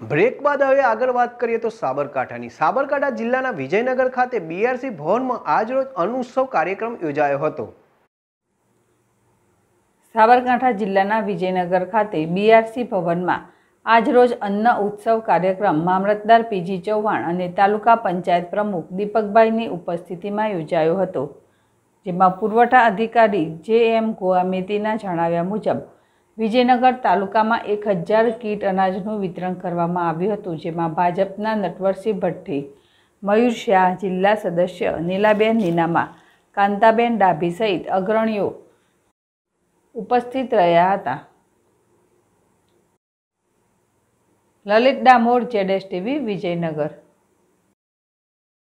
break બાદ હવે આગળ વાત કરીએ તો સાબરકાંઠાની સાબરકાંઠા જિલ્લાના વિજયનગર ખાતે બીઆરસી ભવનમાં આજરોજ અનુત્સવ કાર્યક્રમ યોજાયો હતો સાબરકાંઠા જિલ્લાના વિજયનગર ખાતે બીઆરસી ભવનમાં આજરોજ અન્ન ઉત્સવ કાર્યક્રમ મામલતદાર પીજી ચૌહાણ અને તાલુકા પંચાયત પ્રમુખ દીપકભાઈની ઉપસ્થિતિમાં યોજાયો હતો જેમાં પુરવઠા અધિકારી જે એમ ગોવામેતીના જણાવ્યા મુજબ વિજયનગર તાલુકામાં એક હજાર કીટ અનાજનું વિતરણ કરવામાં આવ્યું હતું જેમાં ભાજપના નટવરસિંહ ભટ્ટી મયુર શાહ જિલ્લા સદસ્ય નીલાબેન નીનામા કાંતાબેન ડાભી સહિત અગ્રણીઓ ઉપસ્થિત રહ્યા હતા લલિત ડામોર જેડેસ ટીવી વિજયનગર